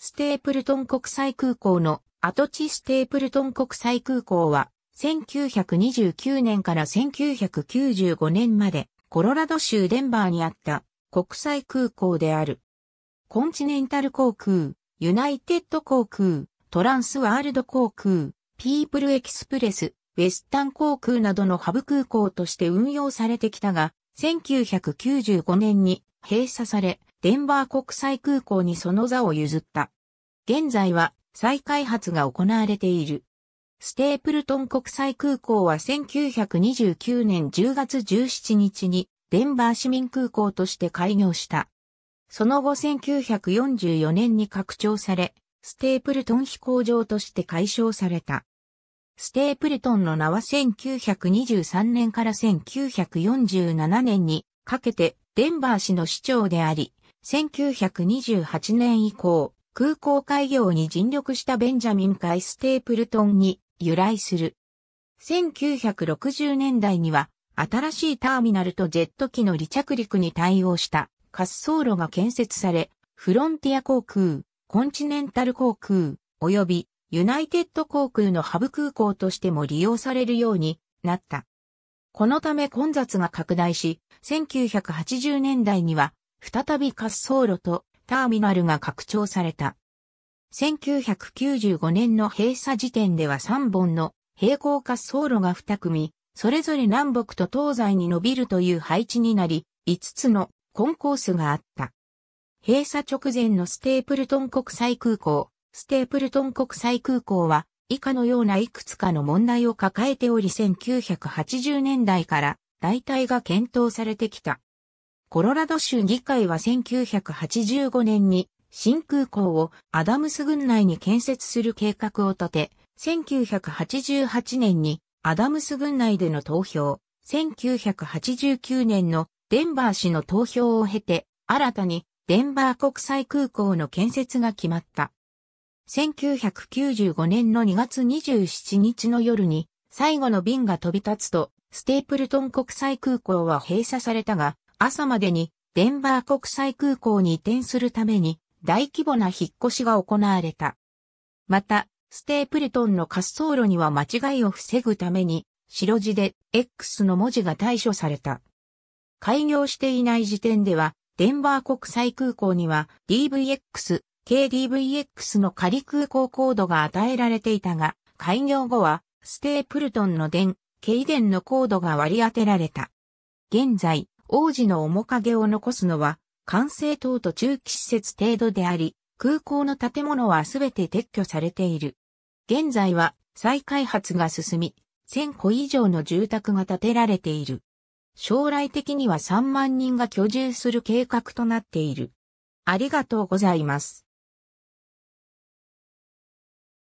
ステープルトン国際空港の跡地ステープルトン国際空港は、1929年から1995年まで、コロラド州デンバーにあった国際空港である。コンチネンタル航空、ユナイテッド航空、トランスワールド航空、ピープルエキスプレス、ウェスタン航空などのハブ空港として運用されてきたが、1995年に閉鎖され、デンバー国際空港にその座を譲った。現在は再開発が行われている。ステープルトン国際空港は1929年10月17日にデンバー市民空港として開業した。その後1944年に拡張され、ステープルトン飛行場として解消された。ステープルトンの名は1923年から1947年にかけてデンバー市の市長であり、1928年以降、空港開業に尽力したベンジャミン・カイ・ステープルトンに由来する。1960年代には、新しいターミナルとジェット機の離着陸に対応した滑走路が建設され、フロンティア航空、コンチネンタル航空、及びユナイテッド航空のハブ空港としても利用されるようになった。このため混雑が拡大し、1980年代には再び滑走路とターミナルが拡張された。1995年の閉鎖時点では3本の平行滑走路が2組、それぞれ南北と東西に伸びるという配置になり、5つのコンコースがあった。閉鎖直前のステープルトン国際空港、ステープルトン国際空港は以下のようないくつかの問題を抱えており1980年代から代替が検討されてきた。コロラド州議会は1985年に新空港をアダムス郡内に建設する計画を立て、1988年にアダムス郡内での投票、1989年のデンバー市の投票を経て、新たにデンバー国際空港の建設が決まった。1995年の2月27日の夜に最後の便が飛び立つと、ステープルトン国際空港は閉鎖されたが、朝までにデンバー国際空港に移転するために大規模な引っ越しが行われた。また、ステープルトンの滑走路には間違いを防ぐために、白字で X の文字が対処された。開業していない時点では、デンバー国際空港には DVX、KDVX の仮空港コードが与えられていたが、開業後はステープルトンの電、K 電のコードが割り当てられた。現在、王子の面影を残すのは、管制塔と中期施設程度であり、空港の建物はすべて撤去されている。現在は再開発が進み、1000戸以上の住宅が建てられている。将来的には3万人が居住する計画となっている。ありがとうございます。